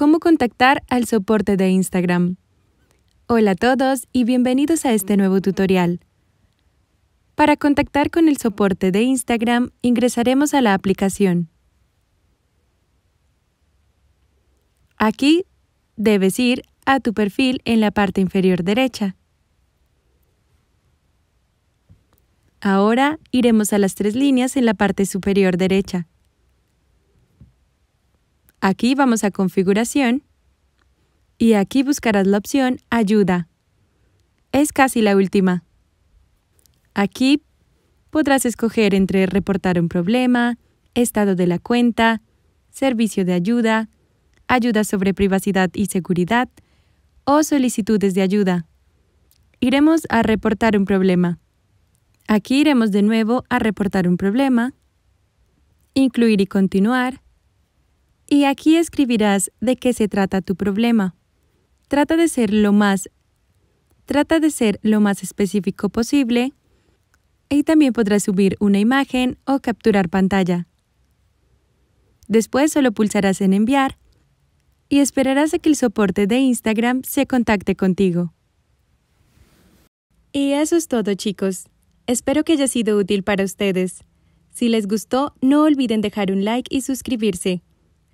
cómo contactar al soporte de Instagram. Hola a todos y bienvenidos a este nuevo tutorial. Para contactar con el soporte de Instagram, ingresaremos a la aplicación. Aquí debes ir a tu perfil en la parte inferior derecha. Ahora iremos a las tres líneas en la parte superior derecha. Aquí vamos a Configuración y aquí buscarás la opción Ayuda. Es casi la última. Aquí podrás escoger entre reportar un problema, estado de la cuenta, servicio de ayuda, ayuda sobre privacidad y seguridad o solicitudes de ayuda. Iremos a reportar un problema. Aquí iremos de nuevo a reportar un problema, incluir y continuar, y aquí escribirás de qué se trata tu problema. Trata de ser lo más trata de ser lo más específico posible y también podrás subir una imagen o capturar pantalla. Después solo pulsarás en enviar y esperarás a que el soporte de Instagram se contacte contigo. Y eso es todo chicos. Espero que haya sido útil para ustedes. Si les gustó, no olviden dejar un like y suscribirse.